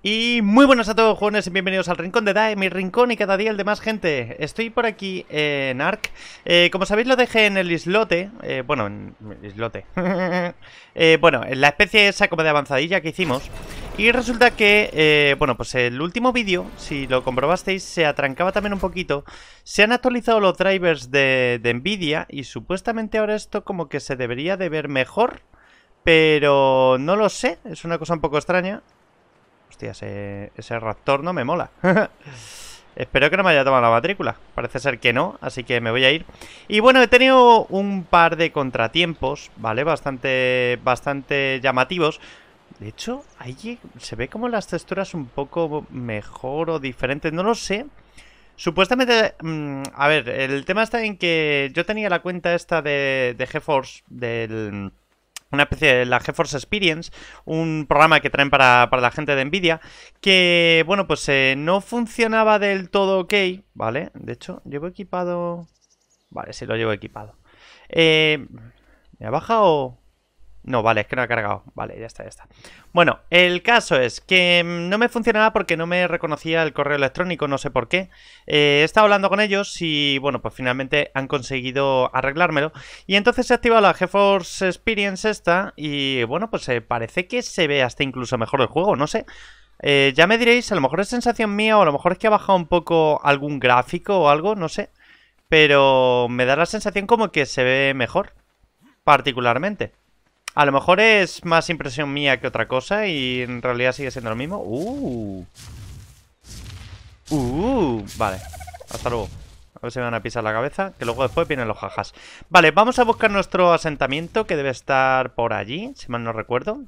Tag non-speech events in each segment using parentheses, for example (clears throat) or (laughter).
Y muy buenas a todos jóvenes y bienvenidos al Rincón de Dae, mi rincón y cada día el de más gente. Estoy por aquí en Ark. Eh, como sabéis lo dejé en el islote, eh, bueno, en islote. (laughs) Eh, bueno, en la especie esa como de avanzadilla que hicimos. Y resulta que, bueno, pues el último vídeo, si lo comprobasteis, se atrancaba también un poquito. Se han actualizado los drivers de Nvidia y supuestamente ahora esto como que se debería de ver mejor. Pero no lo sé, es una cosa un poco extraña. Hostia, ese, raptor no me mola. (laughs) Espero que no me haya tomado la matrícula. Parece ser que no, así que me voy a ir. Y bueno, he tenido un par de contratiempos, ¿vale? Bastante, bastante llamativos. De hecho, ahí se ve como las texturas un poco mejor o diferentes, no lo sé. Supuestamente, mm, a ver, el tema está en que yo tenía la cuenta esta de GeForce, del una especie de la GeForce Experience, un programa que traen para, la gente de Nvidia, que, bueno, pues eh, no funcionaba del todo ok, ¿vale? De hecho, llevo equipado... Vale, sí lo llevo equipado. Eh, ¿Me ha bajado no, vale, es que no ha cargado. Vale, ya está, ya está. Bueno, el caso es que mm, no me funcionaba porque no me reconocía el correo electrónico, no sé por qué. Eh, he estado hablando con ellos y, bueno, pues finalmente han conseguido arreglármelo. Y entonces se activado la GeForce Experience esta y, bueno, pues eh, parece que se ve hasta incluso mejor el juego, no sé. Eh, ya me diréis, a lo mejor es sensación mía o a lo mejor es que ha bajado un poco algún gráfico o algo, no sé. Pero me da la sensación como que se ve mejor, particularmente. A lo mejor es más impresión mía que otra cosa y en realidad sigue siendo lo mismo. Uh. Uh. Vale. Hasta luego. A ver si me van a pisar la cabeza, que luego después vienen los jajas. Vale, vamos a buscar nuestro asentamiento, que debe estar por allí, si mal no recuerdo.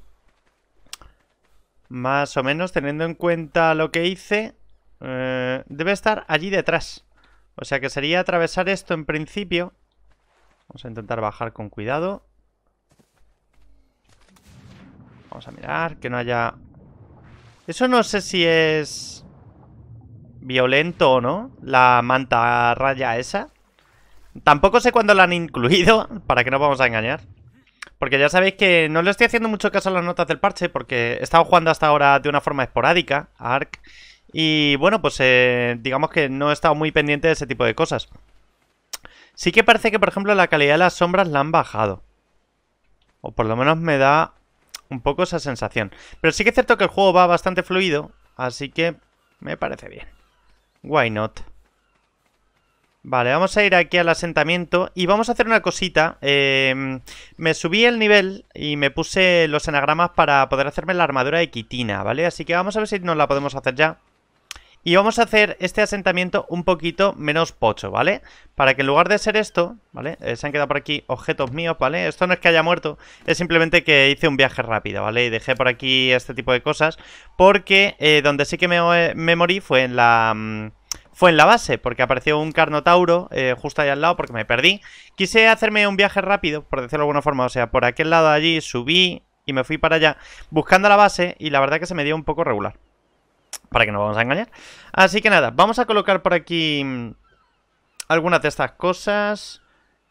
Más o menos, teniendo en cuenta lo que hice, eh, debe estar allí detrás. O sea que sería atravesar esto en principio. Vamos a intentar bajar con cuidado. Vamos a mirar, que no haya... Eso no sé si es... Violento o no, la manta raya esa. Tampoco sé cuándo la han incluido, (laughs) para que no vamos a engañar. Porque ya sabéis que no le estoy haciendo mucho caso a las notas del parche, porque he estado jugando hasta ahora de una forma esporádica a Ark. Y bueno, pues eh, digamos que no he estado muy pendiente de ese tipo de cosas. Sí que parece que, por ejemplo, la calidad de las sombras la han bajado. O por lo menos me da un poco esa sensación. Pero sí que es cierto que el juego va bastante fluido, así que me parece bien. Why not? Vale, vamos a ir aquí al asentamiento y vamos a hacer una cosita. Eh, me subí el nivel y me puse los enagramas para poder hacerme la armadura de quitina, ¿vale? Así que vamos a ver si nos la podemos hacer ya. Y vamos a hacer este asentamiento un poquito menos pocho, ¿vale? Para que en lugar de ser esto, ¿vale? Eh, se han quedado por aquí objetos míos, ¿vale? Esto no es que haya muerto, es simplemente que hice un viaje rápido, ¿vale? Y dejé por aquí este tipo de cosas, porque eh, donde sí que me, morí fue en la... Mm, fue en la base, porque apareció un Carnotauro eh, justo ahí al lado, porque me perdí. Quise hacerme un viaje rápido, por decirlo de alguna forma, o sea, por aquel lado de allí subí y me fui para allá buscando la base y la verdad que se me dio un poco regular para que no vamos a engañar. Así que nada, vamos a colocar por aquí mm, algunas de estas cosas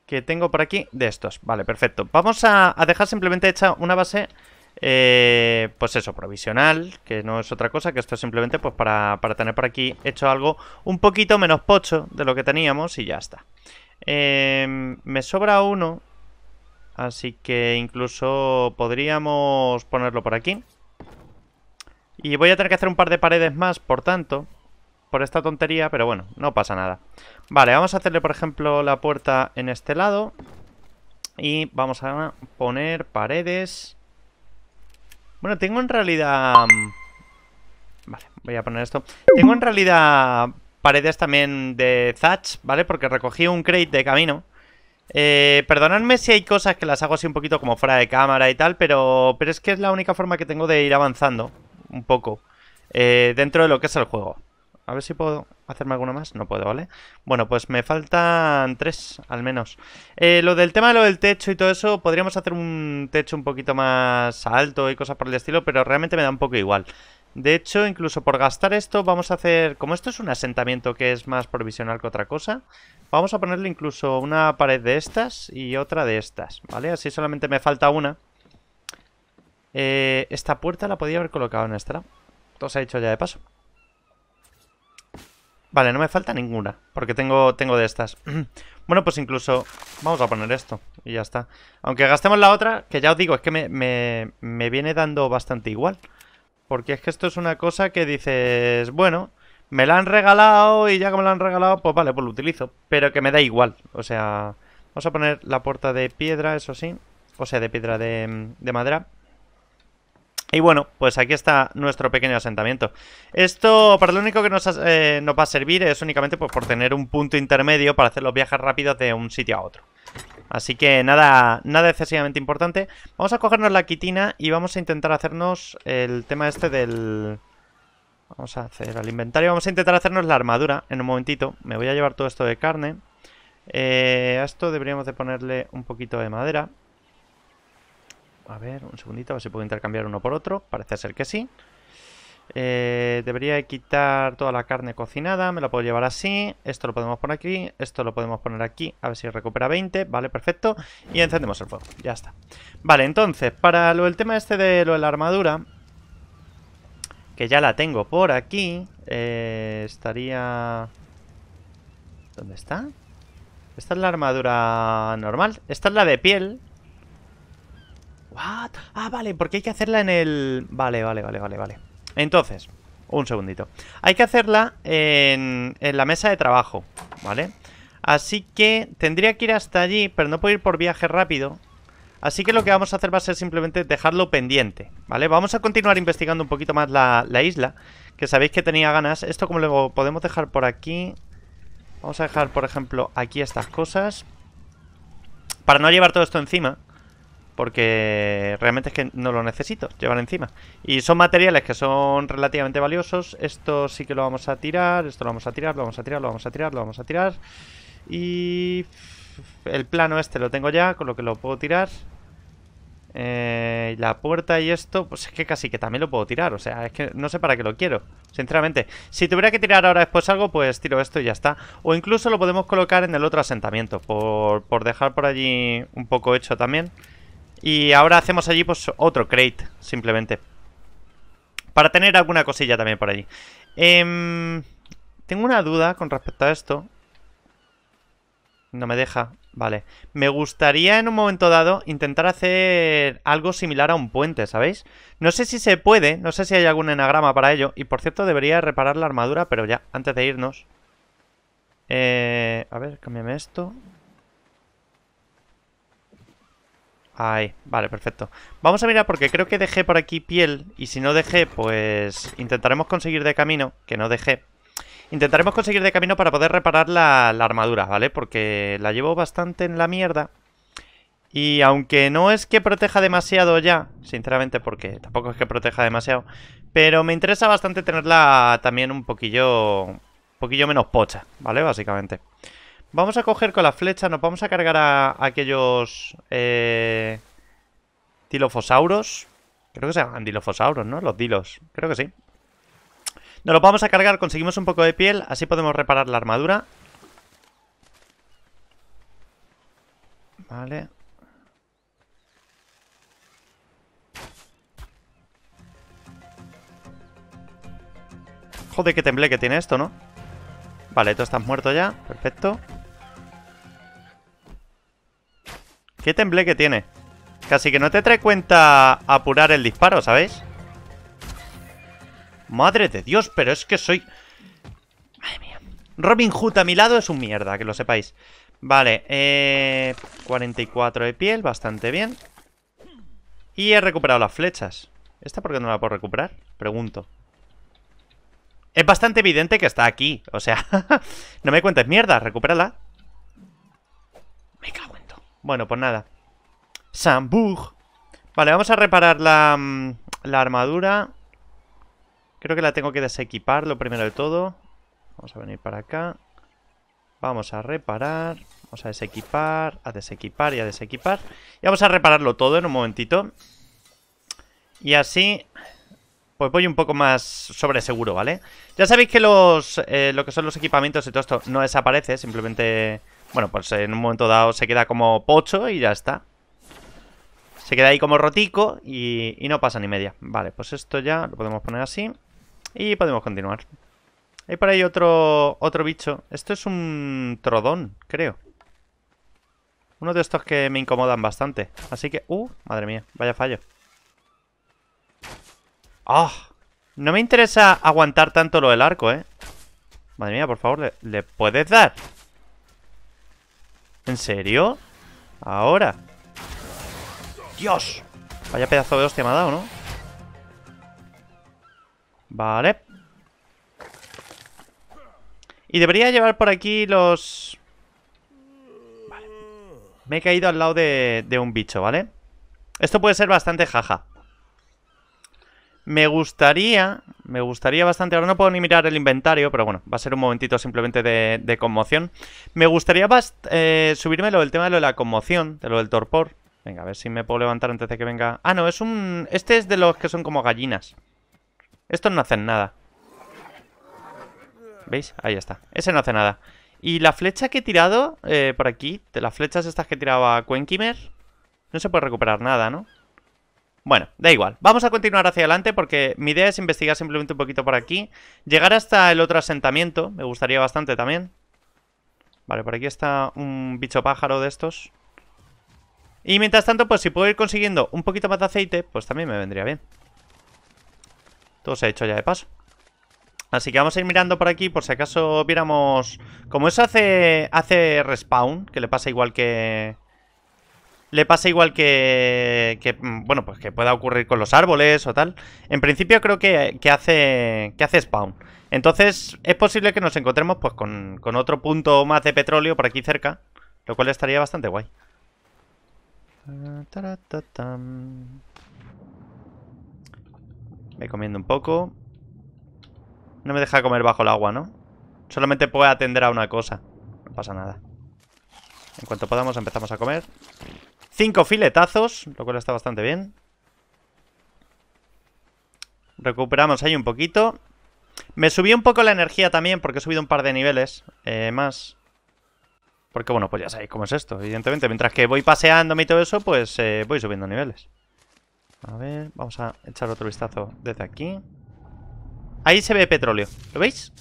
que tengo por aquí de estos. Vale, perfecto. Vamos a, dejar simplemente hecha una base, eh, pues eso, provisional, que no es otra cosa, que esto es simplemente pues para, tener por aquí hecho algo un poquito menos pocho de lo que teníamos y ya está. Em, me sobra uno, así que incluso podríamos ponerlo por aquí. Y voy a tener que hacer un par de paredes más, por tanto, por esta tontería, pero bueno, no pasa nada. Vale, vamos a hacerle, por ejemplo, la puerta en este lado. Y vamos a poner paredes. Bueno, tengo en realidad... Mm, vale, voy a poner esto. Tengo en realidad paredes también de thatch, ¿vale? Porque recogí un crate de camino. Eh, perdonadme si hay cosas que las hago así un poquito como fuera de cámara y tal, pero, pero es que es la única forma que tengo de ir avanzando un poco eh, dentro de lo que es el juego. A ver si puedo hacerme alguno más. No puedo, ¿vale? Bueno, pues me faltan tres, al menos. Eh, lo del tema de lo del techo y todo eso, podríamos hacer un techo un poquito más alto y cosas por el estilo, pero realmente me da un poco igual. De hecho, incluso por gastar esto, vamos a hacer... Como esto es un asentamiento que es más provisional que otra cosa, vamos a ponerle incluso una pared de estas y otra de estas, ¿vale? Así solamente me falta una. Eh, esta puerta la podía haber colocado en esta. Todo se ha hecho ya de paso. Vale, no me falta ninguna, porque tengo, tengo de estas. (clears throat) bueno, pues incluso vamos a poner esto y ya está. Aunque gastemos la otra, que ya os digo, es que me, me, me viene dando bastante igual. Porque es que esto es una cosa que dices, bueno, me la han regalado y ya como me la han regalado, pues vale, pues lo utilizo. Pero que me da igual, o sea... Vamos a poner la puerta de piedra, eso sí. O sea, de piedra de, de madera. Y bueno, pues aquí está nuestro pequeño asentamiento. Esto para lo único que nos, eh, va a servir es únicamente pues, por tener un punto intermedio para hacer los viajes rápidos de un sitio a otro. Así que nada, nada excesivamente importante. Vamos a cogernos la quitina y vamos a intentar hacernos el tema este del... Vamos a hacer al inventario. Vamos a intentar hacernos la armadura en un momentito. Me voy a llevar todo esto de carne. Eh, a esto deberíamos de ponerle un poquito de madera. A ver, un segundito, a ver si puedo intercambiar uno por otro. Parece ser que sí. Eh, debería quitar toda la carne cocinada, me la puedo llevar así, esto lo podemos poner aquí, esto lo podemos poner aquí, a ver si recupera 20, vale, perfecto, y encendemos el fuego, ya está. Vale, entonces, para lo del tema este de lo de la armadura, que ya la tengo por aquí, eh, estaría... ¿Dónde está? Esta es la armadura normal, esta es la de piel, Ah, ah, vale, porque hay que hacerla en el... Vale, vale, vale, vale, vale. Entonces, un segundito. Hay que hacerla en, la mesa de trabajo, ¿vale? Así que tendría que ir hasta allí, pero no puedo ir por viaje rápido. Así que lo que vamos a hacer va a ser simplemente dejarlo pendiente, ¿vale? Vamos a continuar investigando un poquito más la, la isla, que sabéis que tenía ganas. Esto como lo podemos dejar por aquí. Vamos a dejar, por ejemplo, aquí estas cosas. Para no llevar todo esto encima porque realmente es que no lo necesito llevar encima. Y son materiales que son relativamente valiosos. Esto sí que lo vamos a tirar, esto lo vamos a tirar, lo vamos a tirar, lo vamos a tirar, lo vamos a tirar. Y el plano este lo tengo ya, con lo que lo puedo tirar. Eh, la puerta y esto, pues es que casi que también lo puedo tirar O sea, es que no sé para qué lo quiero Sinceramente, si tuviera que tirar ahora después algo Pues tiro esto y ya está O incluso lo podemos colocar en el otro asentamiento Por, por dejar por allí un poco hecho también y ahora hacemos allí pues otro crate, simplemente. Para tener alguna cosilla también por allí. Em, tengo una duda con respecto a esto. No me deja. Vale. Me gustaría en un momento dado intentar hacer algo similar a un puente, ¿sabéis? No sé si se puede, no sé si hay algún enagrama para ello. Y por cierto, debería reparar la armadura, pero ya, antes de irnos. Eh, a ver, cámbiame esto. Ahí, vale, perfecto. Vamos a mirar porque creo que dejé por aquí piel y si no dejé, pues intentaremos conseguir de camino, que no dejé. Intentaremos conseguir de camino para poder reparar la, armadura, ¿vale? Porque la llevo bastante en la mierda. Y aunque no es que proteja demasiado ya, sinceramente porque tampoco es que proteja demasiado, pero me interesa bastante tenerla también un poquillo, un poquillo menos pocha, ¿vale? Básicamente. Vamos a coger con la flecha, nos vamos a cargar a, aquellos eh, Creo que se llaman dilofosauros, ¿no? Los dilos, creo que sí. Nos los vamos a cargar, conseguimos un poco de piel, así podemos reparar la armadura. Vale. Joder, qué temble que tiene esto, ¿no? Vale, tú estás muerto ya, perfecto. Qué temble que tiene. Casi que no te trae cuenta apurar el disparo, ¿sabéis? Madre de Dios, pero es que soy... Madre mía. Robin Hood a mi lado es un mierda, que lo sepáis. Vale, eh... 44 de piel, bastante bien. Y he recuperado las flechas. ¿Esta por qué no la puedo recuperar? Pregunto. Es bastante evidente que está aquí. O sea, (laughs) no me cuentes mierda, recupérala. Me cago en bueno, pues nada. Sambug. Vale, vamos a reparar la, mm, la armadura. Creo que la tengo que desequipar, lo primero de todo. Vamos a venir para acá. Vamos a reparar. Vamos a desequipar, a desequipar y a desequipar. Y vamos a repararlo todo en un momentito. Y así, pues voy un poco más sobre seguro, ¿vale? Ya sabéis que los, eh, lo que son los equipamientos y todo esto no desaparece, simplemente bueno, pues en un momento dado se queda como pocho y ya está. Se queda ahí como rotico y, no pasa ni media. Vale, pues esto ya lo podemos poner así. Y podemos continuar. Hay por ahí otro, otro bicho. Esto es un trodón, creo. Uno de estos que me incomodan bastante. Así que... ¡Uh! Madre mía, vaya fallo. ¡Oh! No me interesa aguantar tanto lo del arco, ¿eh? Madre mía, por favor, ¿le, ¿le puedes dar? ¿En serio? ¿Ahora? ¡Dios! Vaya pedazo de hostia me ha dado, ¿no? Vale Y debería llevar por aquí los... Vale Me he caído al lado de, de un bicho, ¿vale? Esto puede ser bastante jaja me gustaría, me gustaría bastante, ahora no puedo ni mirar el inventario, pero bueno, va a ser un momentito simplemente de, conmoción. Me gustaría eh, subirme lo del tema de lo de la conmoción, de lo del torpor. Venga, a ver si me puedo levantar antes de que venga... Ah, no, es un... Este es de los que son como gallinas. Estos no hacen nada. ¿Veis? Ahí está. Ese no hace nada. Y la flecha que he tirado eh, por aquí, de las flechas estas que tiraba Cuenquimer, no se puede recuperar nada, ¿no? Bueno, da igual. Vamos a continuar hacia adelante porque mi idea es investigar simplemente un poquito por aquí. Llegar hasta el otro asentamiento. Me gustaría bastante también. Vale, por aquí está un bicho pájaro de estos. Y mientras tanto, pues si puedo ir consiguiendo un poquito más de aceite, pues también me vendría bien. Todo se ha hecho ya de paso. Así que vamos a ir mirando por aquí por si acaso viéramos... Como eso hace, hace respawn, que le pasa igual que le pasa igual que, mm, bueno, pues que pueda ocurrir con los árboles o tal. En principio creo que, hace, que hace spawn. Entonces es posible que nos encontremos pues con, con, otro punto más de petróleo por aquí cerca, lo cual estaría bastante guay. Me comiendo un poco. No me deja comer bajo el agua, ¿no? Solamente puedo atender a una cosa. No pasa nada. En cuanto podamos empezamos a comer. Cinco filetazos, lo cual está bastante bien. Recuperamos ahí un poquito. Me subí un poco la energía también porque he subido un par de niveles eh, más. Porque bueno, pues ya sabéis cómo es esto, evidentemente. Mientras que voy paseándome y todo eso, pues eh, voy subiendo niveles. A ver, vamos a echar otro vistazo desde aquí. Ahí se ve petróleo, ¿lo veis?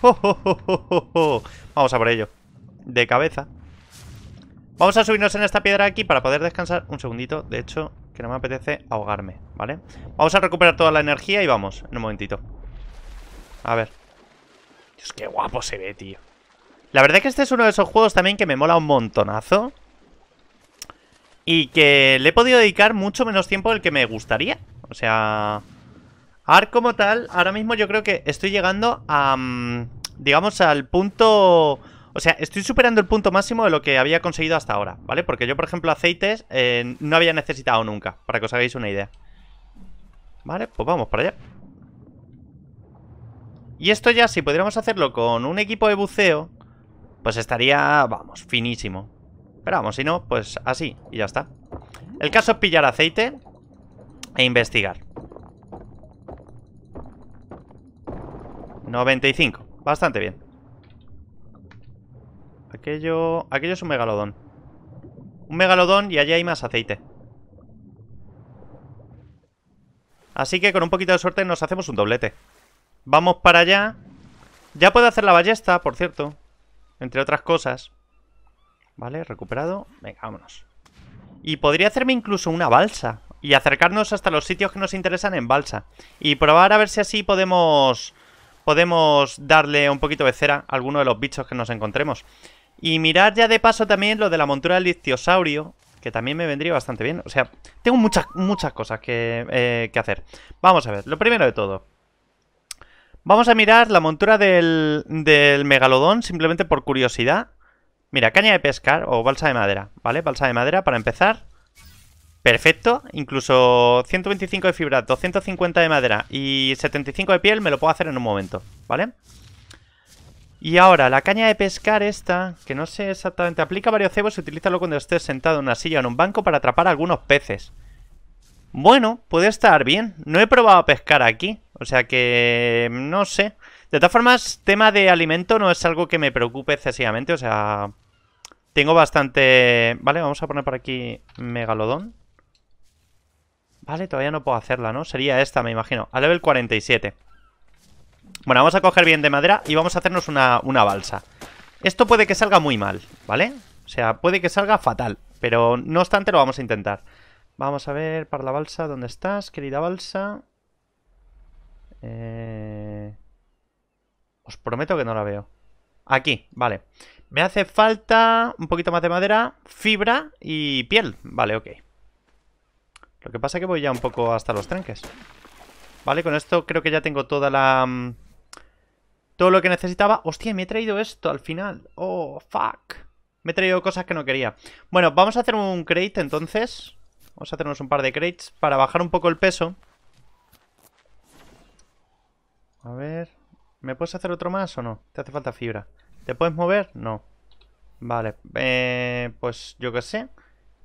vamos a por ello. De cabeza. Vamos a subirnos en esta piedra aquí para poder descansar un segundito. De hecho, que no me apetece ahogarme, ¿vale? Vamos a recuperar toda la energía y vamos, en un momentito. A ver. Dios, qué guapo se ve, tío. La verdad es que este es uno de esos juegos también que me mola un montonazo. Y que le he podido dedicar mucho menos tiempo del que me gustaría. O sea... ver como tal, ahora mismo yo creo que estoy llegando a... Mm, digamos, al punto o sea, estoy superando el punto máximo de lo que había conseguido hasta ahora, ¿vale? Porque yo, por ejemplo, aceites eh, no había necesitado nunca, para que os hagáis una idea. Vale, pues vamos para allá. Y esto ya, si pudiéramos hacerlo con un equipo de buceo, pues estaría, vamos, finísimo. Pero vamos, si no, pues así, y ya está. El caso es pillar aceite e investigar. 95, bastante bien. Aquello... Aquello es un megalodón. Un megalodón y allí hay más aceite. Así que con un poquito de suerte nos hacemos un doblete. Vamos para allá. Ya puedo hacer la ballesta, por cierto. Entre otras cosas. Vale, recuperado. Venga, vámonos. Y podría hacerme incluso una balsa. Y acercarnos hasta los sitios que nos interesan en balsa. Y probar a ver si así podemos... Podemos darle un poquito de cera a alguno de los bichos que nos encontremos. Y mirar ya de paso también lo de la montura del ictiosaurio, que también me vendría bastante bien. O sea, tengo muchas, muchas cosas eh, que, hacer. Vamos a ver, lo primero de todo. Vamos a mirar la montura del, del megalodón simplemente por curiosidad. Mira, caña de pescar o balsa de madera, ¿vale? Balsa de madera para empezar. Perfecto, incluso 125 de fibra, 250 de madera y 75 de piel me lo puedo hacer en un momento, ¿vale? vale y ahora, la caña de pescar esta, que no sé exactamente, aplica varios cebos y utilízalo cuando estés sentado en una silla o en un banco para atrapar algunos peces. Bueno, puede estar bien. No he probado a pescar aquí, o sea que no sé. De todas formas, tema de alimento no es algo que me preocupe excesivamente, o sea... Tengo bastante... Vale, vamos a poner por aquí megalodón. Vale, todavía no puedo hacerla, ¿no? Sería esta, me imagino. A level 47. Bueno, vamos a coger bien de madera y vamos a hacernos una, balsa. Esto puede que salga muy mal, ¿vale? O sea, puede que salga fatal, pero no obstante lo vamos a intentar. Vamos a ver para la balsa, ¿dónde estás, querida balsa? Eh... Os prometo que no la veo. Aquí, vale. Me hace falta un poquito más de madera, fibra y piel. Vale, ok. Lo que pasa es que voy ya un poco hasta los trenques. Vale, con esto creo que ya tengo toda la... Mm, todo lo que necesitaba. Hostia, me he traído esto al final. Oh, fuck. Me he traído cosas que no quería. Bueno, vamos a hacer un crate entonces. Vamos a hacernos un par de crates para bajar un poco el peso. A ver... ¿Me puedes hacer otro más o no? ¿Te hace falta fibra? ¿Te puedes mover? No. Vale. Eh, pues yo qué sé.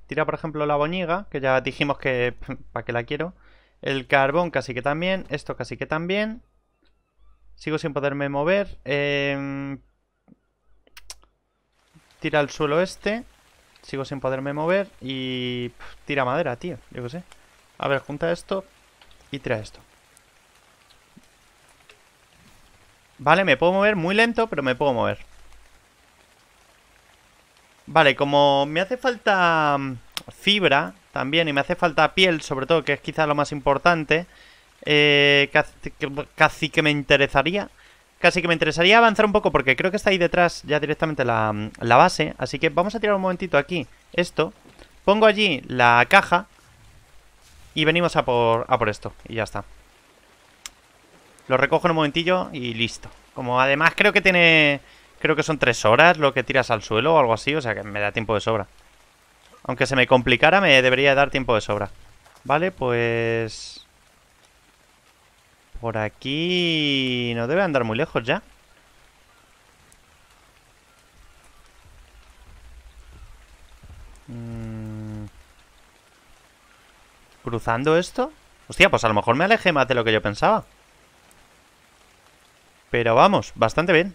Tira, por ejemplo, la boñiga, que ya dijimos que... (laughs) ¿Para qué la quiero? El carbón casi que también. Esto casi que también. Sigo sin poderme mover. Em, tira al suelo este. Sigo sin poderme mover. Y tira madera, tío. Yo qué sé. A ver, junta esto y tira esto. Vale, me puedo mover muy lento, pero me puedo mover. Vale, como me hace falta mm, fibra también y me hace falta piel, sobre todo, que es quizá lo más importante... Eh, casi, que me interesaría casi que me interesaría avanzar un poco porque creo que está ahí detrás ya directamente la, base. Así que vamos a tirar un momentito aquí esto. Pongo allí la caja y venimos a por, a por esto. Y ya está. Lo recojo en un momentillo y listo. Como además creo que tiene... Creo que son tres horas lo que tiras al suelo o algo así. O sea que me da tiempo de sobra. Aunque se me complicara, me debería dar tiempo de sobra. Vale, pues... Por aquí... No debe andar muy lejos ya. Mm. ¿Cruzando esto? Hostia, pues a lo mejor me aleje más de lo que yo pensaba. Pero vamos, bastante bien.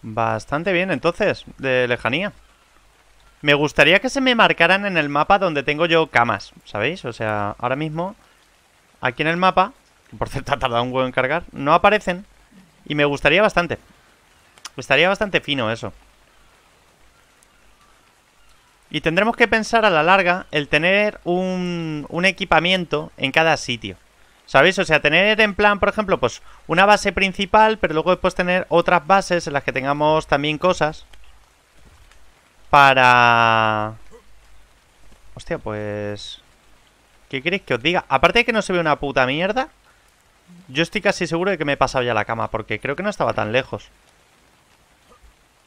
Bastante bien, entonces, de lejanía. Me gustaría que se me marcaran en el mapa donde tengo yo camas, ¿sabéis? O sea, ahora mismo aquí en el mapa, que por cierto ha tardado un huevo en cargar, no aparecen. Y me gustaría bastante. Estaría bastante fino eso. Y tendremos que pensar a la larga el tener un, un equipamiento en cada sitio. ¿Sabéis? O sea, tener en plan, por ejemplo, pues una base principal, pero luego después tener otras bases en las que tengamos también cosas. Para... Hostia, pues... ¿Qué queréis que os diga? Aparte de que no se ve una puta mierda, yo estoy casi seguro de que me he pasado ya la cama, porque creo que no estaba tan lejos.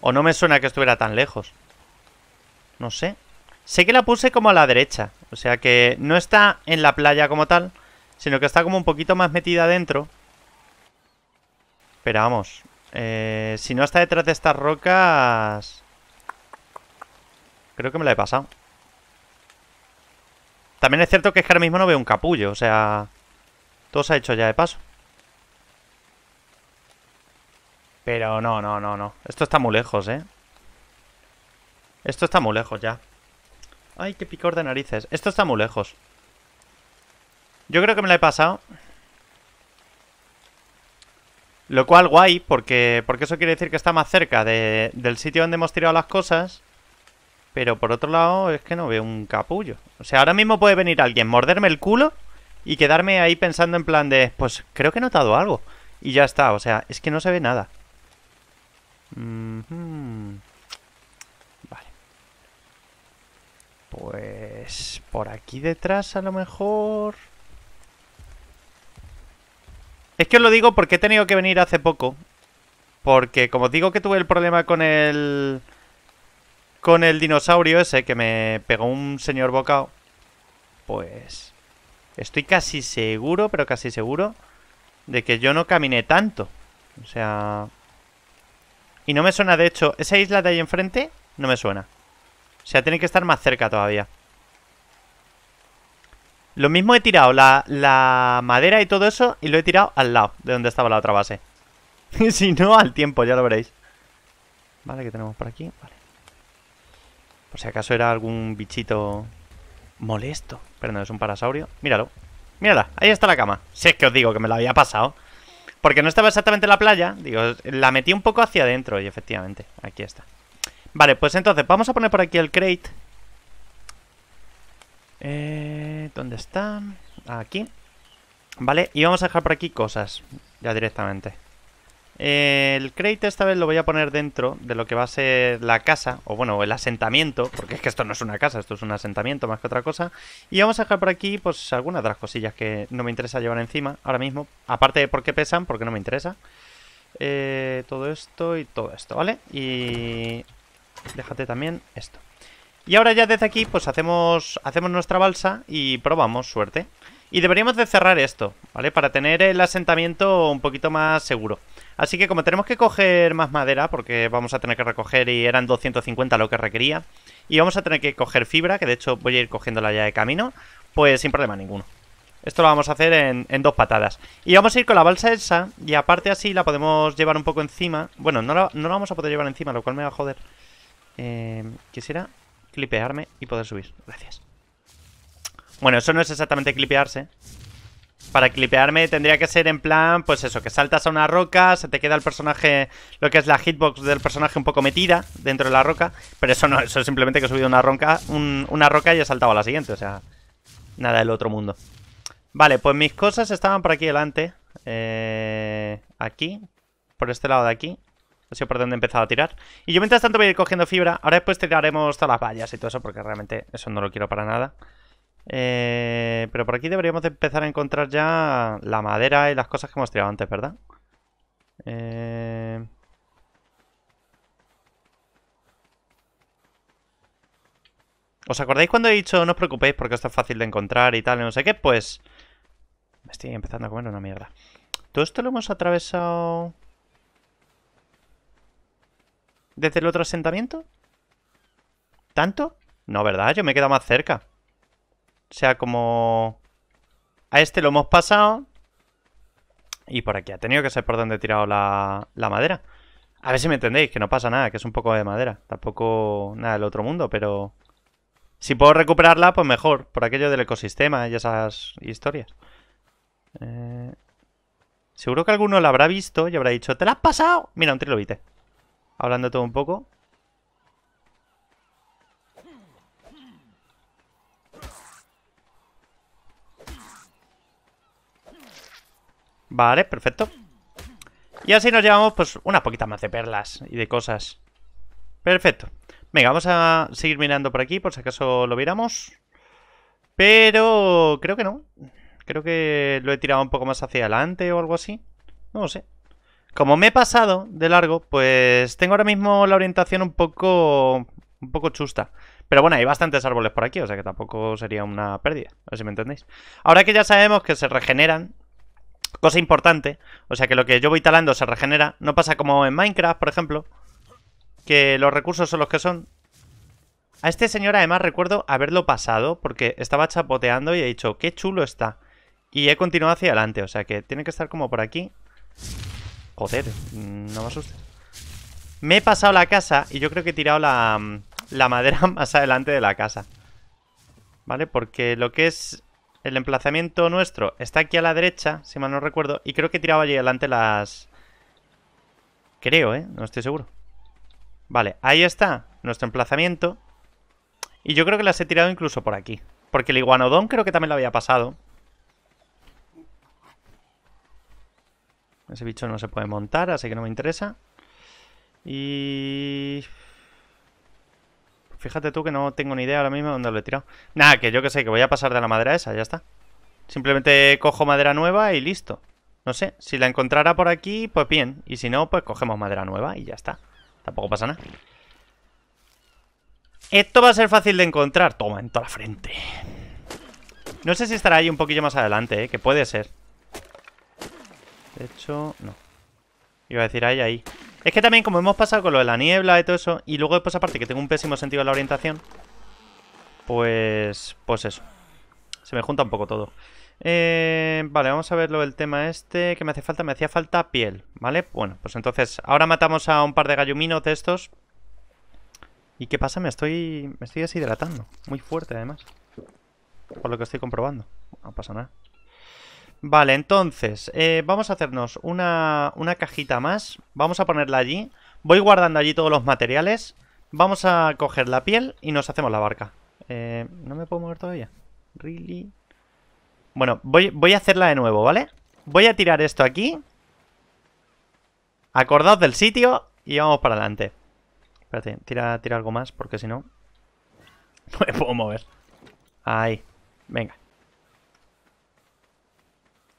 O no me suena que estuviera tan lejos. No sé. Sé que la puse como a la derecha, o sea que no está en la playa como tal, sino que está como un poquito más metida dentro. Pero vamos, eh, si no está detrás de estas rocas... Creo que me la he pasado. También es cierto que es que ahora mismo no veo un capullo, o sea... Todo se ha hecho ya de paso. Pero no, no, no, no. Esto está muy lejos, ¿eh? Esto está muy lejos ya. Ay, qué picor de narices. Esto está muy lejos. Yo creo que me lo he pasado. Lo cual guay, porque, porque eso quiere decir que está más cerca del sitio donde hemos tirado las cosas. Pero por otro lado, es que no veo un capullo. O sea, ahora mismo puede venir alguien, morderme el culo y quedarme ahí pensando en plan de, pues creo que he notado algo. Y ya está, o sea, es que no se ve nada. Vale. Pues por aquí detrás a lo mejor... Es que os lo digo porque he tenido que venir hace poco. Porque como os digo que tuve el problema con el con el dinosaurio ese que me pegó un señor bocado, pues estoy casi seguro, pero casi seguro, de que yo no caminé tanto. O sea... Y no me suena, de hecho, esa isla de ahí enfrente no me suena. O sea, tiene que estar más cerca todavía. Lo mismo he tirado la, la madera y todo eso y lo he tirado al lado de donde estaba la otra base. (laughs) si no, al tiempo, ya lo veréis. Vale, que tenemos por aquí. Vale. Por si acaso era algún bichito molesto. Pero no, es un parasaurio. Míralo. Mírala, ahí está la cama. Si es que os digo que me la había pasado. Porque no estaba exactamente en la playa. Digo, la metí un poco hacia adentro y efectivamente, aquí está. Vale, pues entonces, vamos a poner por aquí el crate. Eh, ¿Dónde está? Aquí. Vale, y vamos a dejar por aquí cosas. Ya directamente el crate esta vez lo voy a poner dentro de lo que va a ser la casa, o bueno, el asentamiento, porque es que esto no es una casa, esto es un asentamiento más que otra cosa. Y vamos a dejar por aquí, pues, algunas de las cosillas que no me interesa llevar encima ahora mismo. Aparte de por qué pesan, porque no me interesa. Eh, todo esto y todo esto, ¿vale? Y déjate también esto. Y ahora ya desde aquí, pues hacemos, hacemos nuestra balsa y probamos suerte. Y deberíamos de cerrar esto, ¿vale? Para tener el asentamiento un poquito más seguro. Así que como tenemos que coger más madera, porque vamos a tener que recoger y eran 250 lo que requería, y vamos a tener que coger fibra, que de hecho voy a ir cogiéndola ya de camino, pues sin problema ninguno. Esto lo vamos a hacer en, dos patadas. Y vamos a ir con la balsa esa. Y aparte así la podemos llevar un poco encima. Bueno, no la, no vamos a poder llevar encima, lo cual me va a joder. Eh, quisiera clipearme y poder subir. Gracias. Bueno, eso no es exactamente clipearse para clipearme tendría que ser en plan, pues eso, que saltas a una roca, se te queda el personaje, lo que es la hitbox del personaje un poco metida dentro de la roca, pero eso no, eso es simplemente que he subido una, roca, una roca y he saltado a la siguiente, o sea, nada del otro mundo. Vale, pues mis cosas estaban por aquí delante, eh, aquí, por este lado de aquí. no sé por dónde he empezado a tirar. Y yo mientras tanto voy a ir cogiendo fibra. Ahora después tiraremos todas las vallas y todo eso porque realmente eso no lo quiero para nada. Eh, pero por aquí deberíamos empezar a encontrar ya la madera y las cosas que hemos tirado antes, ¿verdad? Eh, ¿Os acordáis cuando he dicho no os preocupéis porque esto es fácil de encontrar y tal no sé qué? Pues... Me estoy empezando a comer una mierda. Todo esto lo hemos atravesado... ¿Desde el otro asentamiento? ¿Tanto? No, ¿verdad? Yo me he quedado más cerca. O sea, como... A este lo hemos pasado. Y por aquí ha tenido que ser por donde he tirado la, madera. A ver si me entendéis, que no pasa nada, que es un poco de madera. Tampoco nada del otro mundo, pero... Si puedo recuperarla, pues mejor. Por aquello del ecosistema y esas historias. Eh, seguro que alguno la habrá visto y habrá dicho, ¡te la has pasado! Mira, un trilobite. Hablando todo un poco. Vale, perfecto. Y así nos llevamos, pues, unas poquitas más de perlas y de cosas. Perfecto. Venga, vamos a seguir mirando por aquí, por si acaso lo viéramos. Pero creo que no. Creo que lo he tirado un poco más hacia adelante o algo así. No lo sé. Como me he pasado de largo, pues tengo ahora mismo la orientación un poco... Un poco chusta. Pero bueno, hay bastantes árboles por aquí, o sea que tampoco sería una pérdida, a ver si me entendéis. Ahora que ya sabemos que se regeneran, Cosa importante. O sea que lo que yo voy talando se regenera. No pasa como en Minecraft, por ejemplo. Que los recursos son los que son. A este señor además recuerdo haberlo pasado porque estaba chapoteando y he dicho, qué chulo está. Y he continuado hacia adelante, o sea que tiene que estar como por aquí. Joder, no me asustes. Me he pasado la casa y yo creo que he tirado la, la madera (laughs) más adelante de la casa. ¿Vale? Porque lo que es el emplazamiento nuestro está aquí a la derecha, si mal no recuerdo. Y creo que tiraba allí adelante las... Creo, ¿eh? No estoy seguro. Vale, ahí está nuestro emplazamiento. Y yo creo que las he tirado incluso por aquí. Porque el iguanodón creo que también lo había pasado. Ese bicho no se puede montar, así que no me interesa. Y... Fíjate tú que no tengo ni idea ahora mismo dónde lo he tirado. Nada, que yo que sé, que voy a pasar de la madera esa, ya está. Simplemente cojo madera nueva y listo. No sé, si la encontrara por aquí, pues bien. Y si no, pues cogemos madera nueva y ya está. Tampoco pasa nada. Esto va a ser fácil de encontrar. Toma, en toda la frente. No sé si estará ahí un poquillo más adelante, ¿eh? Que puede ser. De hecho, no. Iba a decir ahí, ahí. Es que también, como hemos pasado con lo de la niebla y todo eso, y luego después aparte que tengo un pésimo sentido de la orientación, pues... pues eso. Se me junta un poco todo. Eh, vale, vamos a ver lo del tema este. que me hace falta? Me hacía falta piel, ¿vale? Bueno, pues entonces, ahora matamos a un par de galluminos de estos. ¿Y qué pasa? Me estoy, me estoy deshidratando. Muy fuerte, además. Por lo que estoy comprobando. No pasa nada. Vale, entonces, eh, vamos a hacernos una, cajita más. Vamos a ponerla allí. Voy guardando allí todos los materiales. Vamos a coger la piel y nos hacemos la barca. Eh, no me puedo mover todavía. Really? Bueno, voy, voy a hacerla de nuevo, ¿vale? Voy a tirar esto aquí. Acordaos del sitio y vamos para adelante. Espérate, tira, tira algo más porque si no... (laughs) No me puedo mover. Ahí. Venga.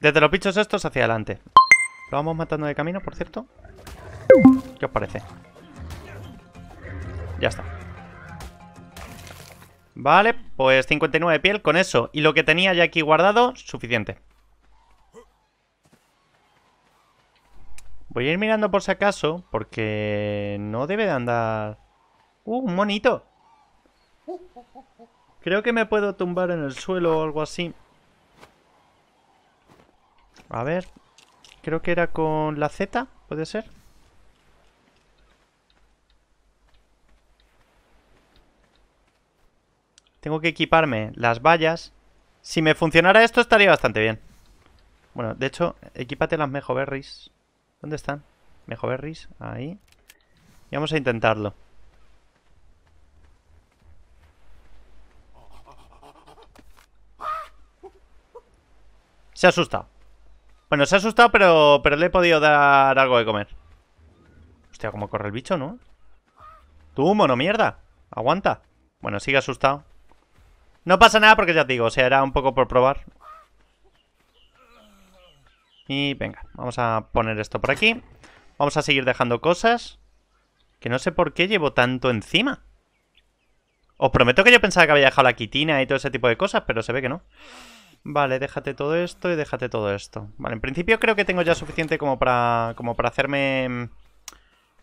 Desde los bichos estos hacia adelante. Lo vamos matando de camino, por cierto. ¿Qué os parece? Ya está. Vale, pues 59 piel con eso. Y lo que tenía ya aquí guardado, suficiente. Voy a ir mirando por si acaso, porque no debe de andar... ¡Uh, un monito! Creo que me puedo tumbar en el suelo o algo así. A ver. Creo que era con la Z, ¿puede ser? Tengo que equiparme las vallas. Si me funcionara esto estaría bastante bien. Bueno, de hecho, equipate las mejoberries. ¿Dónde están? Mejoberries, ahí. Y vamos a intentarlo. Se asusta. Bueno, se ha asustado, pero, le he podido dar algo de comer. Hostia, cómo corre el bicho, ¿no? Tú, mono mierda. Aguanta. Bueno, sigue asustado. No pasa nada porque ya te digo, o sea, era un poco por probar. Y venga, vamos a poner esto por aquí. Vamos a seguir dejando cosas. Que no sé por qué llevo tanto encima. Os prometo que yo pensaba que había dejado la quitina y todo ese tipo de cosas, pero se ve que no. Vale, déjate todo esto y déjate todo esto. Vale, en principio creo que tengo ya suficiente como para, como para hacerme...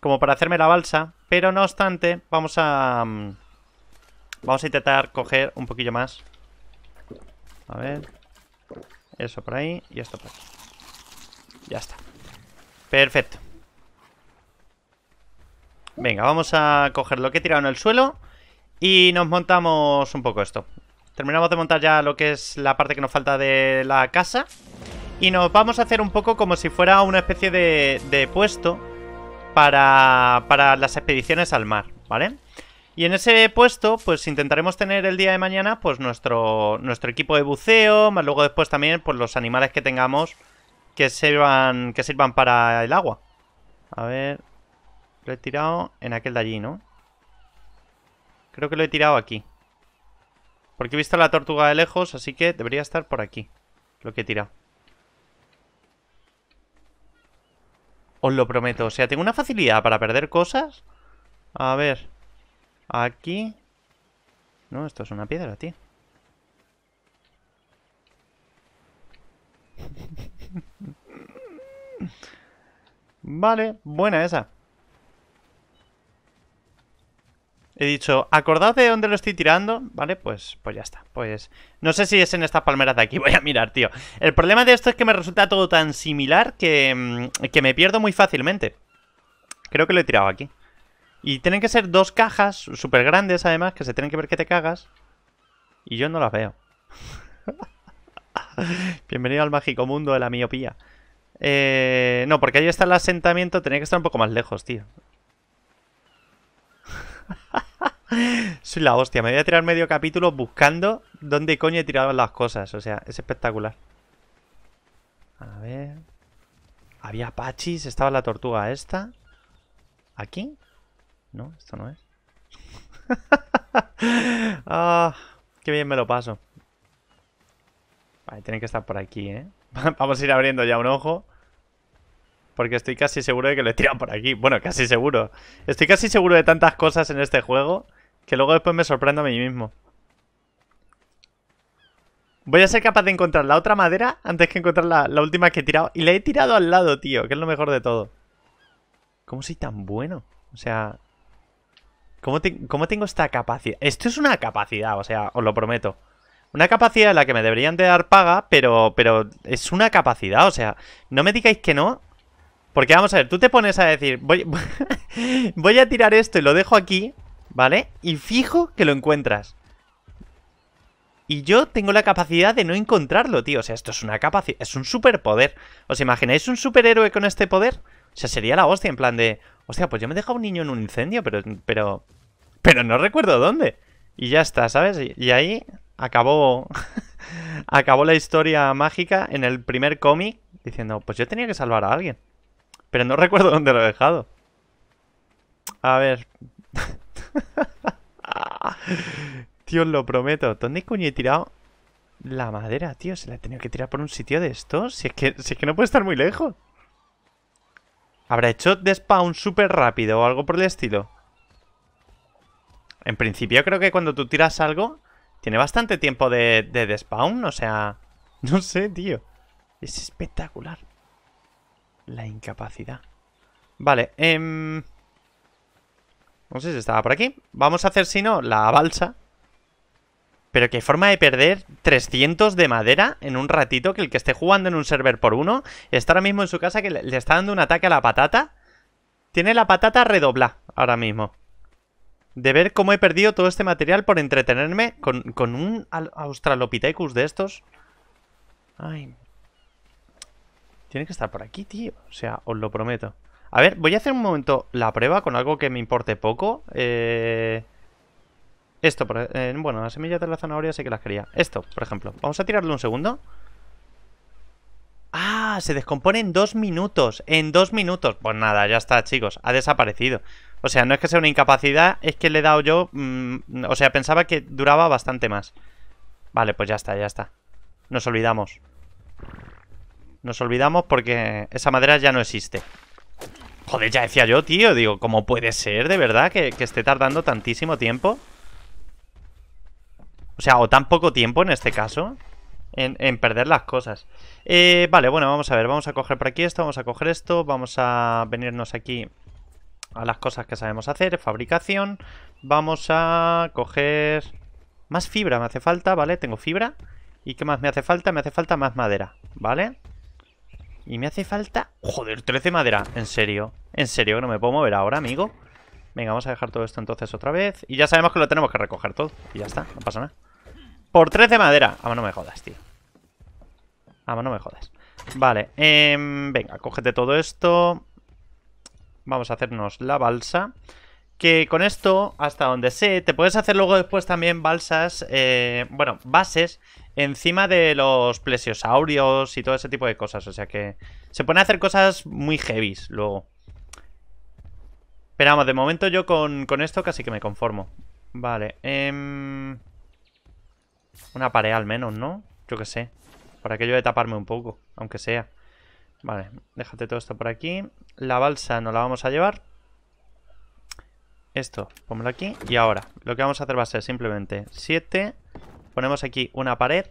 Como para hacerme la balsa. Pero no obstante, vamos a... Mm, vamos a intentar coger un poquillo más. A ver. Eso por ahí y esto por aquí. Ya está. Perfecto. Venga, vamos a coger lo que he tirado en el suelo y nos montamos un poco esto. Terminamos de montar ya lo que es la parte que nos falta de la casa. Y nos vamos a hacer un poco como si fuera una especie de, puesto para, para las expediciones al mar, ¿vale? Y en ese puesto, pues intentaremos tener el día de mañana, pues nuestro, nuestro equipo de buceo, más luego después también, pues los animales que tengamos que sirvan, que sirvan para el agua. A ver, lo he tirado en aquel de allí, ¿no? Creo que lo he tirado aquí. Porque he visto la tortuga de lejos, así que debería estar por aquí. Lo que he tirado. Os lo prometo. O sea, tengo una facilidad para perder cosas. A ver. Aquí. No, esto es una piedra, tío. (laughs) Vale, buena esa. He dicho, acordad de dónde lo estoy tirando, ¿vale? Pues, pues ya está. Pues no sé si es en estas palmeras de aquí, (laughs) voy a mirar, tío. El problema de esto es que me resulta todo tan similar mm, que, me pierdo muy fácilmente. Creo que lo he tirado aquí. Y tienen que ser dos cajas súper grandes, además, que se tienen que ver que te cagas. Y yo no las veo. (laughs) Bienvenido al mágico mundo de la miopía. Eh, no, porque ahí está el asentamiento, tenía que estar un poco más lejos, tío. (laughs) Soy la hostia, me voy a tirar medio capítulo buscando dónde coño he tirado las cosas. O sea, es espectacular. A ver... Había apachis, estaba la tortuga esta. ¿Aquí? No, esto no es. (laughs) Ah, qué bien me lo paso. Vale, tienen que estar por aquí, ¿eh? (laughs) Vamos a ir abriendo ya un ojo. Porque estoy casi seguro de que lo he tirado por aquí. Bueno, casi seguro. Estoy casi seguro de tantas cosas en este juego que luego después me sorprendo a mí mismo. Voy a ser capaz de encontrar la otra madera antes que encontrar la, última que he tirado. Y la he tirado al lado, tío, que es lo mejor de todo. ¿Cómo soy tan bueno? O sea... ¿Cómo, tengo esta capacidad? Esto es una capacidad, o sea, os lo prometo. Una capacidad a la que me deberían de dar paga, pero, pero es una capacidad, o sea, no me digáis que no porque vamos a ver, tú te pones a decir, (laughs) voy, a tirar esto y lo dejo aquí, ¿vale? Y fijo que lo encuentras. Y yo tengo la capacidad de no encontrarlo, tío. O sea, esto es una capacidad, es un superpoder. ¿Os imagináis un superhéroe con este poder? O sea, sería la hostia en plan de, hostia, pues yo me he dejado un niño en un incendio, pero, pero, pero no recuerdo dónde. Y ya está, ¿sabes? Y, y ahí acabó, (laughs) acabó la historia mágica en el primer cómic diciendo, pues yo tenía que salvar a alguien. Pero no (laughs) recuerdo dónde lo he dejado. A ver. (laughs) tío, lo prometo. ¿Dónde coño he tirado la madera, tío? ¿Se la he tenido que tirar por un sitio de estos? Si es que, que no puede estar muy lejos. ¿Habrá hecho despawn súper rápido o algo por el estilo? En principio creo que cuando tú tiras algo Tiene bastante tiempo de, despawn. O sea, (laughs) no sé, tío Es espectacular la incapacidad. Vale, eh, No sé si estaba por aquí. Vamos a hacer, si no, la balsa. Pero qué forma de perder 300 de madera en un ratito que el que esté jugando en un server por uno está ahora mismo en su casa que le está dando un ataque a la patata. Tiene la patata redobla ahora mismo. De ver cómo he perdido todo este material por entretenerme con, con un Australopithecus de estos. Ay, tiene que estar por aquí, tío. O sea, os lo prometo. A ver, voy a hacer un momento la prueba con algo que me importe poco. Eh, esto, por, ejemplo eh, bueno, las semillas de la zanahoria sé que las quería. Esto, por ejemplo. Vamos a tirarle un segundo. Ah, se descompone en dos minutos. En dos minutos. Pues nada, ya está, chicos. Ha desaparecido. O sea, no es que sea una incapacidad, es que le he dado yo... Mm, o sea, pensaba que duraba bastante más. Vale, pues ya está, ya está. Nos olvidamos. Nos olvidamos porque esa madera ya no existe. Joder, ya decía yo, tío. Digo, ¿cómo puede ser, de verdad, que, esté tardando tantísimo tiempo? O sea, o tan poco tiempo en este caso. En, en, perder las cosas. Eh, vale, bueno, vamos a ver. Vamos a coger por aquí esto, vamos a coger esto. Vamos a venirnos aquí a las cosas que sabemos hacer. Fabricación. Vamos a coger... Más fibra me hace falta, ¿vale? Tengo fibra. ¿Y qué más me hace falta? Me hace falta más madera, ¿vale? Y me hace falta... Joder, 13 madera. En serio. En serio, que no me puedo mover ahora, amigo. Venga, vamos a dejar todo esto entonces otra vez. Y ya sabemos que lo tenemos que recoger todo. Y ya está, no pasa nada. Por 13 madera. ama, ah, no me jodas, tío. Ama, ah, no me jodas. Vale, eh, venga, cógete todo esto. Vamos a hacernos la balsa que con esto, hasta donde sé, te puedes hacer luego después también balsas, eh, bueno, bases encima de los plesiosaurios y todo ese tipo de cosas. O sea que se pueden hacer cosas muy heavies luego. Pero vamos, de momento yo con, esto casi que me conformo. Vale, em, una pared al menos, ¿no? Yo que sé, para aquello de taparme un poco, aunque sea. Vale, déjate todo esto por aquí. La balsa no la vamos a llevar esto, ponlo aquí. Y ahora, lo que vamos a hacer va a ser simplemente 7. Ponemos aquí una pared.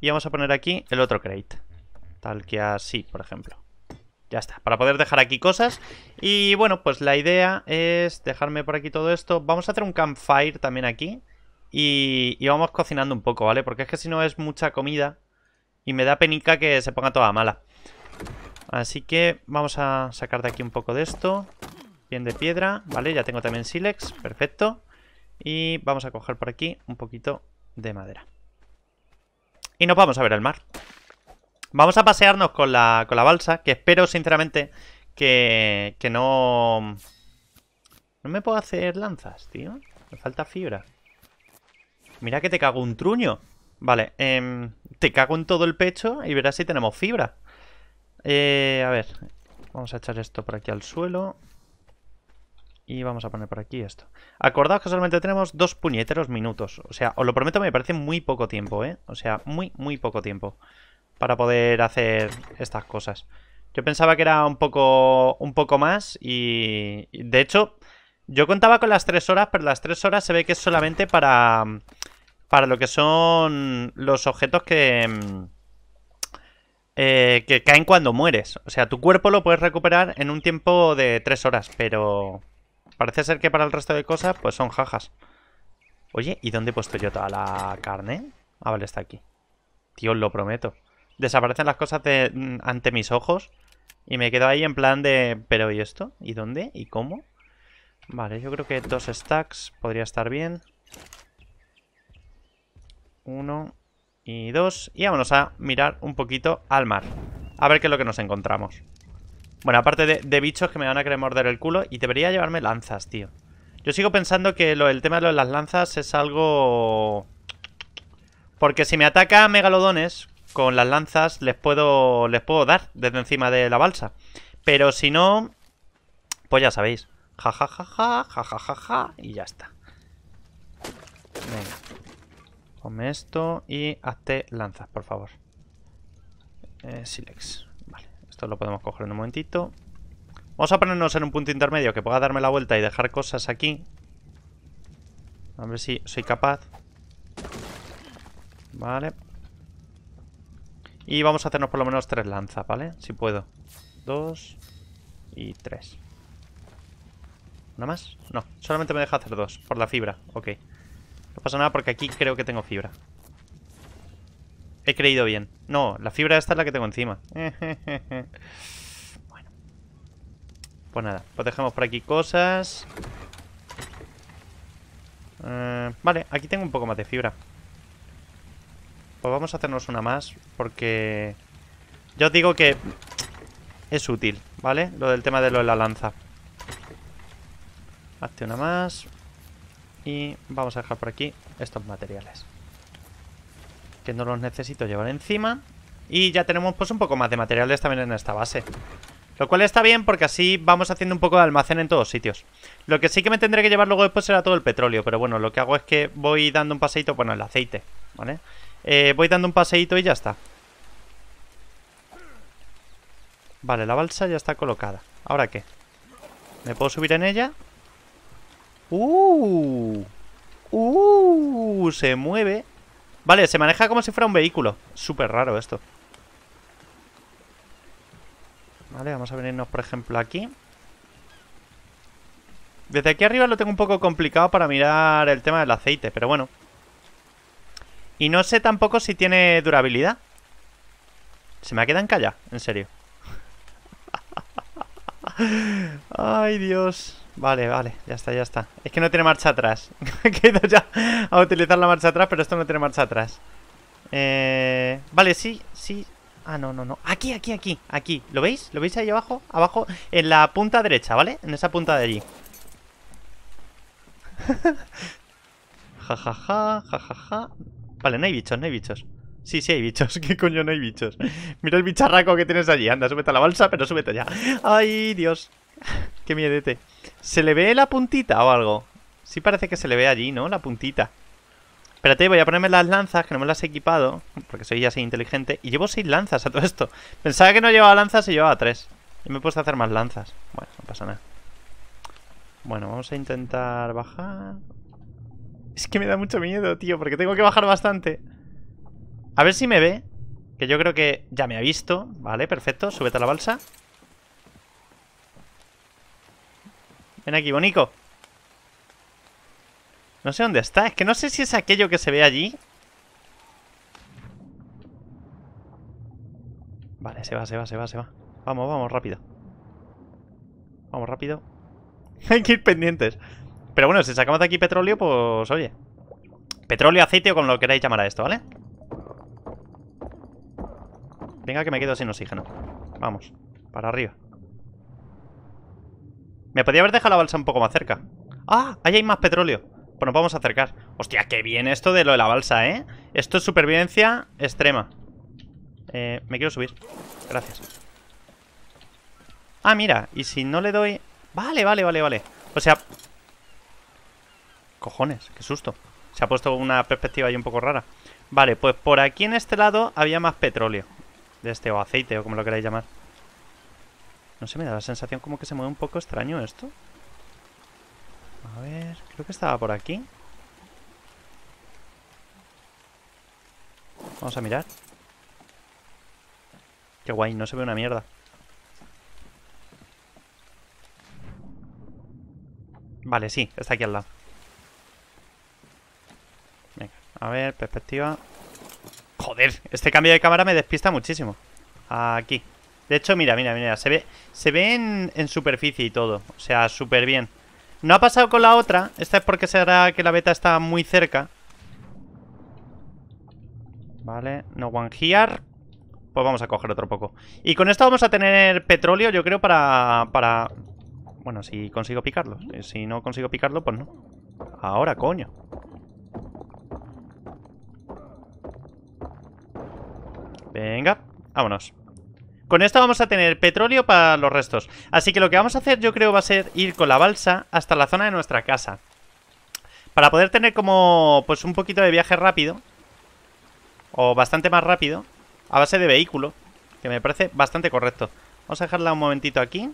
Y vamos a poner aquí el otro crate. Tal que así, por ejemplo. Ya está, para poder dejar aquí cosas. Y bueno, pues la idea es dejarme por aquí todo esto. Vamos a hacer un campfire también aquí. Y, y vamos cocinando un poco, ¿vale? Porque es que si no es mucha comida. Y me da penica que se ponga toda mala. Así que vamos a sacar de aquí un poco de esto de piedra, vale, ya tengo también silex perfecto. Y vamos a coger por aquí un poquito de madera. Y nos vamos a ver al mar. Vamos a pasearnos con la, con la balsa, que espero sinceramente que, que no... No me puedo hacer lanzas, tío. Me falta fibra. Mira que te cago un truño. Vale, em, te cago en todo el pecho y verás si tenemos fibra. Eh, a ver, vamos a echar esto por aquí al suelo. Y vamos a poner por aquí esto. Acordaos que solamente tenemos dos puñeteros minutos. O sea, os lo prometo, me parece muy poco tiempo, ¿eh? O sea, muy, muy poco tiempo para poder hacer estas cosas. Yo pensaba que era un poco, un poco más y, de hecho, yo contaba con las tres horas, pero las tres horas se ve que es solamente para, para lo que son los objetos que... Mm, eh, que caen cuando mueres. O sea, tu cuerpo lo puedes recuperar en un tiempo de tres horas, pero... Parece ser que para el resto de cosas, pues son jajas. Oye, ¿y dónde he puesto yo toda la carne? Ah, vale, está aquí. Tío, lo prometo. Desaparecen las cosas mm, ante mis ojos. Y me quedo ahí en plan de... ¿Pero y esto? ¿Y dónde? ¿Y cómo? Vale, yo creo que dos stacks podría estar bien. Uno y dos. Y vámonos a mirar un poquito al mar. A ver qué es lo que nos encontramos. Bueno, aparte de, bichos que me van a querer morder el culo. Y debería llevarme lanzas, tío. Yo sigo pensando que el tema de las lanzas es algo... Porque si me ataca megalodones con las lanzas, les puedo, les puedo dar desde encima de la balsa. Pero si no, pues ya sabéis. Ja, ja, ja, ja, ja, ja, ja, ja y ya está. Venga. Come esto y hazte lanzas, por favor. Eh, silex. Esto lo podemos coger en un momentito. Vamos a ponernos en un punto intermedio que pueda darme la vuelta y dejar cosas aquí. A ver si soy capaz. Vale. Y vamos a hacernos por lo menos tres lanzas, ¿vale? Si puedo. Dos y tres. ¿Una más? No, solamente me deja hacer dos, por la fibra. Ok. No pasa nada porque aquí creo que tengo fibra. He creído bien. No, la fibra esta es la que tengo encima. (laughs) bueno. Pues nada, pues dejamos por aquí cosas. Eh, vale, aquí tengo un poco más de fibra. Pues vamos a hacernos una más porque... Yo digo que es útil, ¿vale? Lo del tema de lo de la lanza. Hazte una más. Y vamos a dejar por aquí estos materiales. Que no los necesito llevar encima Y ya tenemos pues un poco más de materiales también en esta base Lo cual está bien porque así vamos haciendo un poco de almacén en todos sitios Lo que sí que me tendré que llevar luego después será todo el petróleo Pero bueno, lo que hago es que voy dando un paseito Bueno, el aceite, ¿vale? Eh, voy dando un paseito y ya está Vale, la balsa ya está colocada ¿Ahora qué? ¿Me puedo subir en ella? ¡Uh! ¡Uh! Se mueve Vale, se maneja como si fuera un vehículo. Súper raro esto. Vale, vamos a venirnos, por ejemplo, aquí. Desde aquí arriba lo tengo un poco complicado para mirar el tema del aceite, pero bueno. Y no sé tampoco si tiene durabilidad. Se me quedado en calla, en serio. (laughs) Ay, Dios. Vale, vale, ya está, ya está. Es que no tiene marcha atrás. (laughs) He ido ya a utilizar la marcha atrás, pero esto no tiene marcha atrás. Eh, vale, sí, sí. Ah, no, no, no. Aquí, aquí, aquí, aquí. ¿Lo veis? ¿Lo veis ahí abajo? Abajo, en la punta derecha, ¿vale? En esa punta de allí. (laughs) Ja, ja, ja, ja, ja, ja. Vale, no hay bichos, no hay bichos. Sí, sí hay bichos. (laughs) ¿Qué coño no hay bichos? Mira el bicharraco que tienes allí. Anda, súbete a la balsa, pero súbete ya. Ay, Dios. (laughs) Qué miedete. ¿Se le ve la puntita o algo? Sí parece que se le ve allí, ¿no? La puntita. Espérate, voy a ponerme las lanzas, que no me las he equipado. Porque soy ya así inteligente. Y llevo seis lanzas a todo esto. Pensaba que no llevaba lanzas y llevaba tres. Y me he puesto a hacer más lanzas. Bueno, no pasa nada. Bueno, vamos a intentar bajar. Es que me da mucho miedo, tío, porque tengo que bajar bastante. A ver si me ve. Que yo creo que ya me ha visto. Vale, perfecto. Súbete a la balsa. Ven aquí, Bonico. No sé dónde está. Es que no sé si es aquello que se ve allí. Vale, se va, se va, se va, se va. Vamos, vamos, rápido. Vamos, rápido. (laughs) Hay que ir pendientes. Pero bueno, si sacamos de aquí petróleo, pues oye. Petróleo, aceite o con lo que queráis llamar a esto, ¿vale? Venga, que me quedo sin oxígeno. Vamos, para arriba. Me podía haber dejado la balsa un poco más cerca. ¡Ah! Ahí hay más petróleo. Pues nos vamos a acercar. Hostia, qué bien esto de lo de la balsa, ¿eh? Esto es supervivencia extrema. Eh, me quiero subir. Gracias. Ah, mira. Y si no le doy... Vale, vale, vale, vale. O sea... Cojones, qué susto. Se ha puesto una perspectiva ahí un poco rara. Vale, pues por aquí en este lado había más petróleo. De este, o aceite, o como lo queráis llamar. No sé, me da la sensación como que se mueve un poco extraño esto. A ver, creo que estaba por aquí. Vamos a mirar. Qué guay, no se ve una mierda. Vale, sí, está aquí al lado. Venga, a ver, perspectiva. Joder, este cambio de cámara me despista muchísimo. Aquí. De hecho, mira, mira, mira, se ve, se ve en, superficie y todo, o sea, súper bien. No ha pasado con la otra, esta es porque será que la beta está muy cerca. Vale, no one here. Pues vamos a coger otro poco. Y con esto vamos a tener petróleo, yo creo, para... para... Bueno, si consigo picarlo. Eh, si no consigo picarlo, pues no. Ahora, coño. Venga, vámonos. Con esto vamos a tener petróleo para los restos. Así que lo que vamos a hacer yo creo va a ser ir con la balsa hasta la zona de nuestra casa. Para poder tener como pues un poquito de viaje rápido. O bastante más rápido. A base de vehículo. Que me parece bastante correcto. Vamos a dejarla un momentito aquí.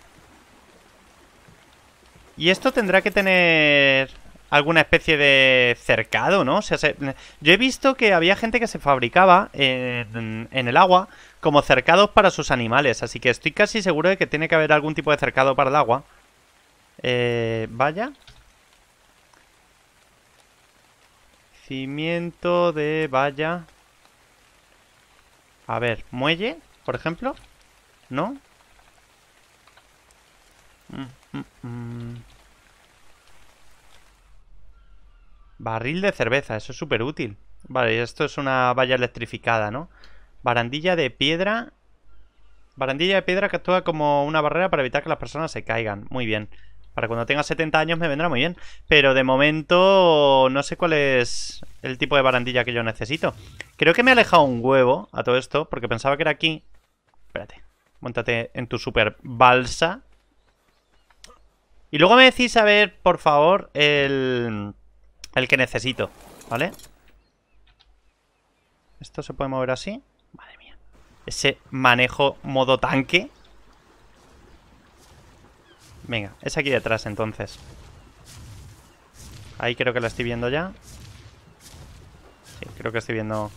Y esto tendrá que tener alguna especie de cercado, ¿no? O sea, yo he visto que había gente que se fabricaba en el agua como cercados para sus animales. Así que estoy casi seguro de que tiene que haber algún tipo de cercado para el agua. Eh, vaya. Cimiento de valla. A ver, muelle, por ejemplo. ¿No? Mm, mm, mm. Barril de cerveza, eso es súper útil. Vale, esto es una valla electrificada, ¿no? Barandilla de piedra. Barandilla de piedra que actúa como una barrera para evitar que las personas se caigan. Muy bien. Para cuando tenga 70 años me vendrá muy bien. Pero de momento no sé cuál es el tipo de barandilla que yo necesito. Creo que me ha alejado un huevo a todo esto, porque pensaba que era aquí. Espérate. Montate en tu super balsa. Y luego me decís, a ver, por favor, el, el que necesito. ¿Vale? Esto se puede mover así. Ese manejo modo tanque. Venga, es aquí detrás entonces. Ahí creo que la estoy viendo ya. Sí, creo que estoy viendo...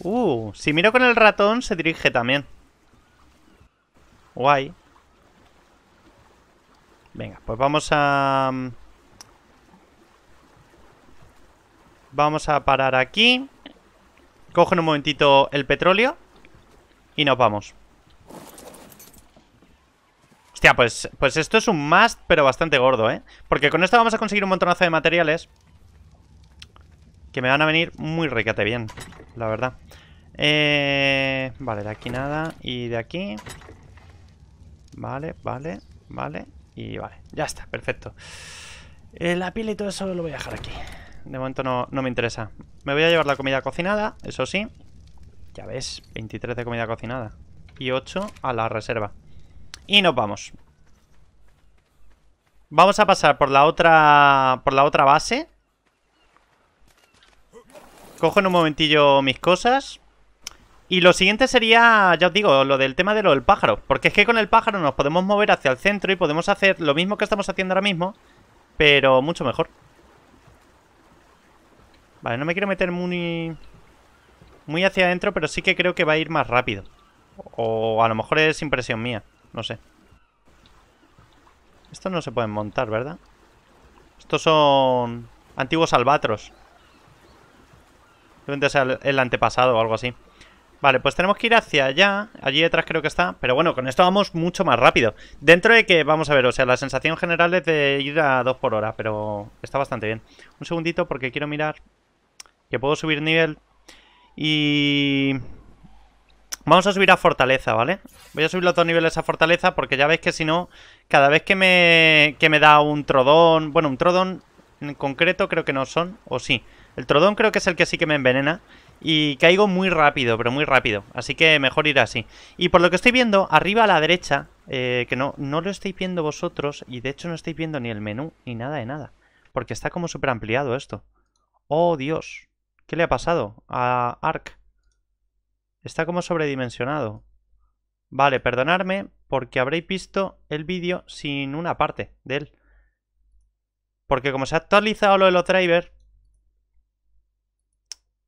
Uh, si miro con el ratón se dirige también. Guay. Venga, pues vamos a... Mm, vamos a parar aquí. Cojo en un momentito el petróleo. Y nos vamos. Hostia, pues, pues esto es un must, pero bastante gordo, ¿eh? Porque con esto vamos a conseguir un montonazo de materiales que me van a venir muy recate bien, la verdad. Eh, vale, de aquí nada y de aquí. Vale, vale, vale y vale. Ya está, perfecto. Eh, la pila y todo eso lo voy a dejar aquí. De momento no, no me interesa. Me voy a llevar la comida cocinada, eso sí. Ya ves, 23 de comida cocinada. Y 8 a la reserva. Y nos vamos. Vamos a pasar por la otra. Por la otra base. Cojo en un momentillo mis cosas. Y lo siguiente sería, ya os digo, lo del tema de lo del pájaro. Porque es que con el pájaro nos podemos mover hacia el centro y podemos hacer lo mismo que estamos haciendo ahora mismo, pero mucho mejor. Vale, no me quiero meter muy muy hacia adentro, pero sí que creo que va a ir más rápido. O a lo mejor es impresión mía, no sé. Estos no se pueden montar, ¿verdad? Estos son antiguos albatros. Debe el antepasado o algo así. Vale, pues tenemos que ir hacia allá. Allí detrás creo que está. Pero bueno, con esto vamos mucho más rápido. Dentro de que, vamos a ver, o sea, la sensación general es de ir a dos por hora. Pero está bastante bien. Un segundito porque quiero mirar que puedo subir nivel y... Vamos a subir a fortaleza, ¿vale? Voy a subir los dos niveles a fortaleza porque ya veis que si no, cada vez que me, que me da un trodón... Bueno, un trodón en concreto creo que no son, o sí. El trodón creo que es el que sí que me envenena y caigo muy rápido, pero muy rápido. Así que mejor ir así. Y por lo que estoy viendo, arriba a la derecha, eh, que no, no lo estáis viendo vosotros y de hecho no estáis viendo ni el menú ni nada de nada. Porque está como súper ampliado esto. ¡Oh, Dios! ¿Qué le ha pasado a Ark? Está como sobredimensionado. Vale, perdonadme porque habréis visto el vídeo sin una parte de él. Porque como se ha actualizado lo de los drivers...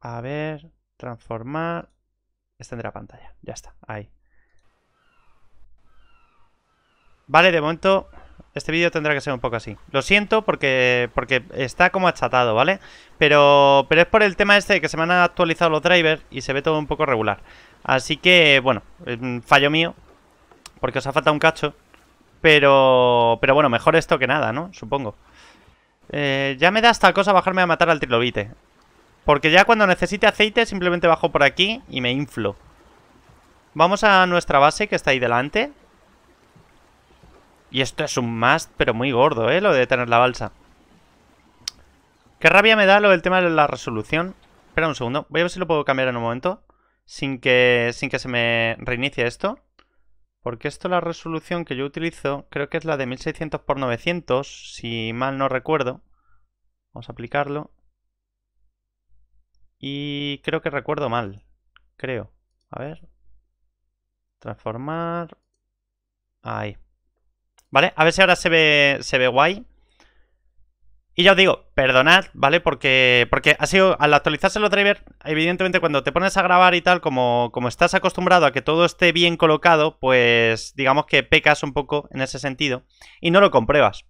A ver, transformar... Extender pantalla, ya está, ahí. Vale, de momento este vídeo tendrá que ser un poco así. Lo siento porque, porque está como achatado, ¿vale? Pero, pero es por el tema este de que se me han actualizado los drivers y se ve todo un poco regular. Así que, bueno, fallo mío. Porque os ha faltado un cacho. Pero, pero bueno, mejor esto que nada, ¿no? Supongo. Eh, ya me da esta cosa bajarme a matar al trilobite. Porque ya cuando necesite aceite simplemente bajo por aquí y me inflo. Vamos a nuestra base que está ahí delante. Y esto es un must, pero muy gordo, ¿eh? Lo de tener la balsa. Qué rabia me da lo del tema de la resolución. Espera un segundo. Voy a ver si lo puedo cambiar en un momento. Sin que, sin que se me reinicie esto. Porque esto, la resolución que yo utilizo, creo que es la de 1600 x 900, si mal no recuerdo. Vamos a aplicarlo. Y creo que recuerdo mal. Creo. A ver. Transformar. Ahí. ¿Vale? A ver si ahora se ve, se ve guay. Y ya os digo, perdonad, ¿vale? Porque, porque ha sido, al actualizarse los drivers, evidentemente cuando te pones a grabar y tal, como, como estás acostumbrado a que todo esté bien colocado, pues digamos que pecas un poco en ese sentido y no lo compruebas.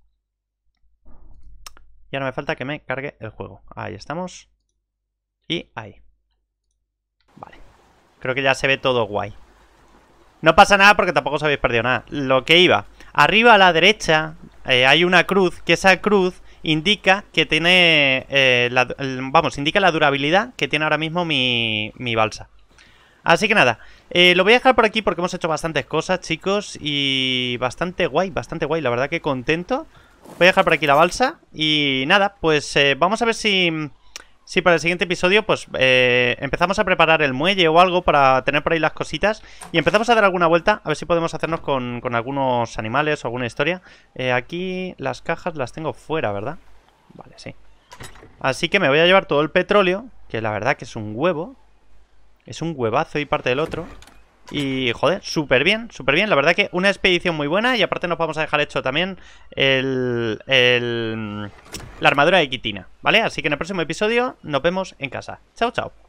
Y ahora me falta que me cargue el juego. Ahí estamos. Y ahí. Vale. Creo que ya se ve todo guay. No pasa nada porque tampoco os habéis perdido nada. Lo que iba... Arriba a la derecha eh, hay una cruz, que esa cruz indica que tiene, eh, la, vamos, indica la durabilidad que tiene ahora mismo mi, mi balsa. Así que nada, eh, lo voy a dejar por aquí porque hemos hecho bastantes cosas, chicos, y bastante guay, bastante guay, la verdad que contento. Voy a dejar por aquí la balsa y nada, pues vamos a ver si Sí, para el siguiente episodio, pues eh, empezamos a preparar el muelle o algo para tener por ahí las cositas. Y empezamos a dar alguna vuelta, a ver si podemos hacernos con, algunos animales o alguna historia. Eh, aquí las cajas las tengo fuera, ¿verdad? Vale, sí. Así que me voy a llevar todo el petróleo, que la verdad que es un huevo. Es un huevazo y parte del otro. Y, joder, súper bien, súper bien. La verdad que una expedición muy buena. Y aparte nos vamos a dejar hecho también el, el, la armadura de quitina ¿vale? Así que en el próximo episodio nos vemos en casa. Chao, chao.